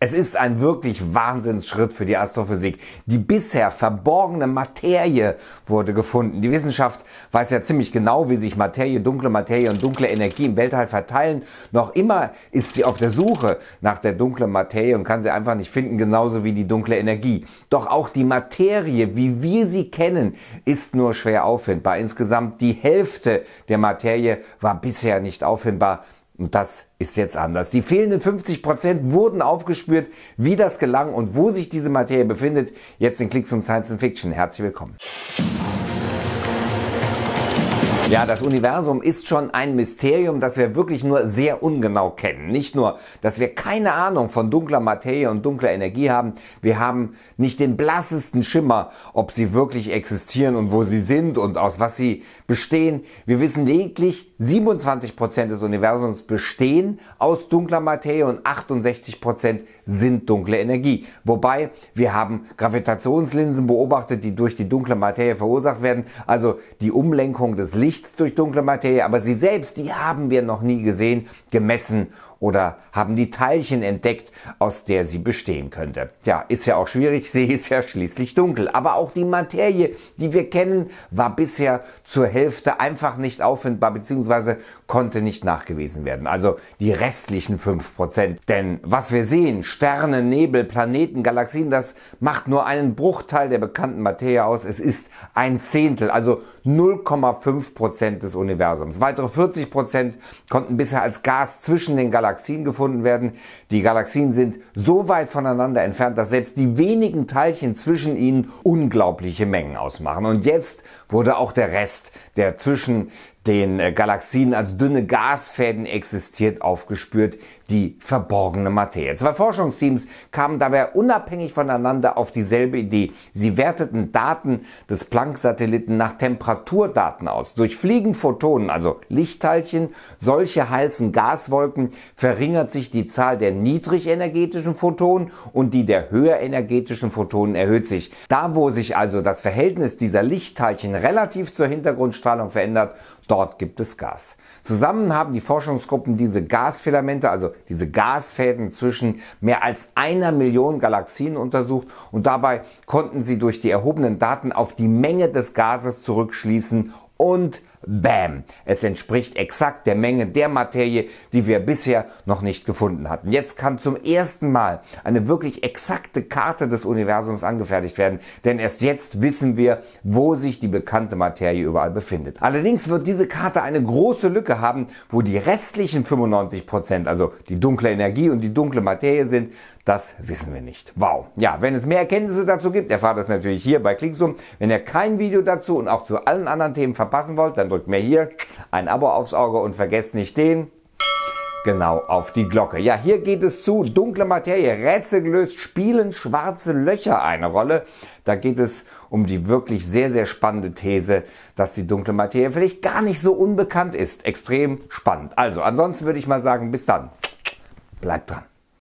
Es ist ein wirklich Wahnsinnsschritt für die Astrophysik. Die bisher verborgene Materie wurde gefunden. Die Wissenschaft weiß ja ziemlich genau, wie sich Materie, dunkle Materie und dunkle Energie im Weltall verteilen. Noch immer ist sie auf der Suche nach der dunklen Materie und kann sie einfach nicht finden, genauso wie die dunkle Energie. Doch auch die Materie, wie wir sie kennen, ist nur schwer auffindbar. Insgesamt die Hälfte der Materie war bisher nicht auffindbar. Und das ist jetzt anders. Die fehlenden 50% Prozent wurden aufgespürt. Wie das gelang und wo sich diese Materie befindet, jetzt in Klicks und Science and Fiction. Herzlich willkommen. Ja, das Universum ist schon ein Mysterium, das wir wirklich nur sehr ungenau kennen. Nicht nur, dass wir keine Ahnung von dunkler Materie und dunkler Energie haben, wir haben nicht den blassesten Schimmer, ob sie wirklich existieren und wo sie sind und aus was sie bestehen. Wir wissen lediglich, 27% des Universums bestehen aus dunkler Materie und 68% sind dunkle Energie. Wobei wir haben Gravitationslinsen beobachtet, die durch die dunkle Materie verursacht werden, also die Umlenkung des Lichts nichts durch dunkle Materie, aber sie selbst, die haben wir noch nie gesehen, gemessen oder haben die Teilchen entdeckt, aus der sie bestehen könnte. Ja, ist ja auch schwierig, sie ist ja schließlich dunkel. Aber auch die Materie, die wir kennen, war bisher zur Hälfte einfach nicht auffindbar bzw. konnte nicht nachgewiesen werden. Also die restlichen 5%. Denn was wir sehen, Sterne, Nebel, Planeten, Galaxien, das macht nur einen Bruchteil der bekannten Materie aus. Es ist ein Zehntel, also 0,5% Prozent des Universums. Weitere 40 Prozent konnten bisher als Gas zwischen den Galaxien gefunden werden. Die Galaxien sind so weit voneinander entfernt, dass selbst die wenigen Teilchen zwischen ihnen unglaubliche Mengen ausmachen. Und jetzt wurde auch der Rest, der zwischen den äh, Galaxien als dünne Gasfäden existiert, aufgespürt die verborgene Materie. Zwei Forschungsteams kamen dabei unabhängig voneinander auf dieselbe Idee. Sie werteten Daten des Planck-Satelliten nach Temperaturdaten aus. Durch Fliegen Photonen, also Lichtteilchen, solche heißen Gaswolken verringert sich die Zahl der niedrigenergetischen Photonen und die der höherenergetischen Photonen erhöht sich. Da, wo sich also das Verhältnis dieser Lichtteilchen relativ zur Hintergrundstrahlung verändert, dort dort gibt es Gas. Zusammen haben die Forschungsgruppen diese Gasfilamente, also diese Gasfäden zwischen mehr als einer Million Galaxien untersucht und dabei konnten sie durch die erhobenen Daten auf die Menge des Gases zurückschließen und Bam! Es entspricht exakt der Menge der Materie, die wir bisher noch nicht gefunden hatten. Jetzt kann zum ersten Mal eine wirklich exakte Karte des Universums angefertigt werden, denn erst jetzt wissen wir, wo sich die bekannte Materie überall befindet. Allerdings wird diese Karte eine große Lücke haben, wo die restlichen 95%, also die dunkle Energie und die dunkle Materie sind, das wissen wir nicht. Wow. Ja, wenn es mehr Erkenntnisse dazu gibt, erfahrt es natürlich hier bei Klicksum. Wenn ihr kein Video dazu und auch zu allen anderen Themen verpasst, verpassen wollt, dann drückt mir hier ein Abo aufs Auge und vergesst nicht den genau auf die Glocke. Ja, hier geht es zu dunkle Materie, Rätsel gelöst, spielen schwarze Löcher eine Rolle. Da geht es um die wirklich sehr, sehr spannende These, dass die dunkle Materie vielleicht gar nicht so unbekannt ist. Extrem spannend. Also, ansonsten würde ich mal sagen, bis dann. Bleibt dran.